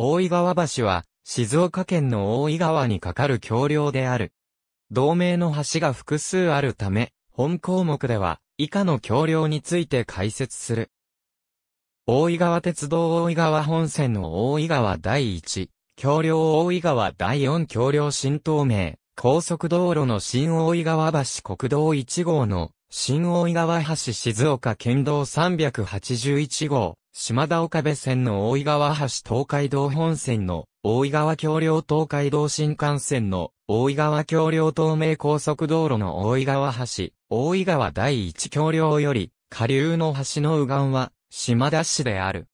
大井川橋は、静岡県の大井川に架かる橋梁である。同名の橋が複数あるため、本項目では、以下の橋梁について解説する。大井川鉄道大井川本線の大井川第1、橋梁大井川第4橋梁新東名、高速道路の新大井川橋国道1号の、新大井川橋静岡県道381号、島田岡部線の大井川橋東海道本線の大井川橋梁東海道新幹線の大井川橋梁東名高速道路の大井川橋、大井川第一橋梁より下流の橋の右岸は島田市である。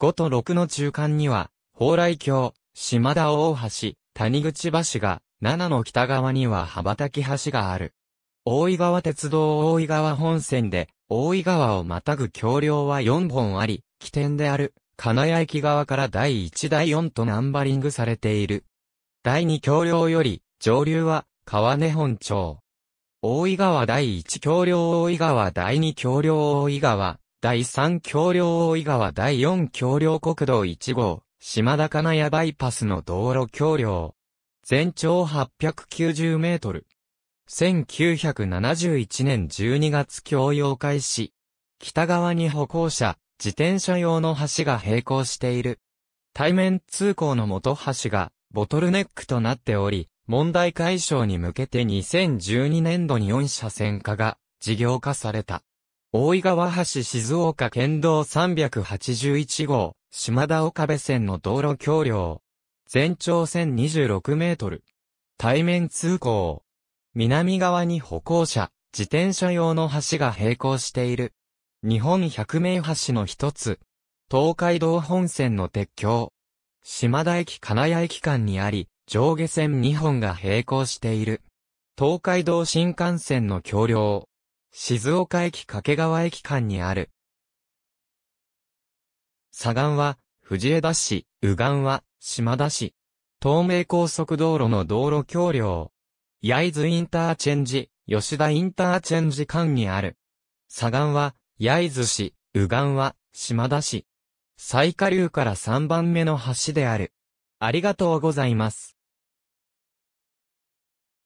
5と6の中間には、蓬莱橋、島田大橋、谷口橋が、7の北側には羽ばたき橋がある。大井川鉄道大井川本線で、大井川をまたぐ橋梁は4本あり、起点である、金谷駅側から第1第4とナンバリングされている。第2橋梁より、上流は、川根本町。大井川第1橋梁大井川第2橋梁大井川、第3橋梁大井川第4橋梁国道1号、島田金谷バイパスの道路橋梁。全長890メートル。1971年12月供用開始。北側に歩行者、自転車用の橋が並行している。対面通行の元橋がボトルネックとなっており、問題解消に向けて2012年度に4車線化が事業化された。大井川橋静岡県道381号、島田岡部線の道路橋梁。全長線2 6メートル。対面通行。南側に歩行者、自転車用の橋が並行している。日本百名橋の一つ。東海道本線の鉄橋。島田駅金谷駅間にあり、上下線2本が並行している。東海道新幹線の橋梁。静岡駅掛川駅間にある。左岸は、藤枝市、右岸は、島田市。東名高速道路の道路橋梁。焼津インターチェンジ、吉田インターチェンジ間にある。左岸は、焼津市、右岸は、島田市。最下流から3番目の橋である。ありがとうございます。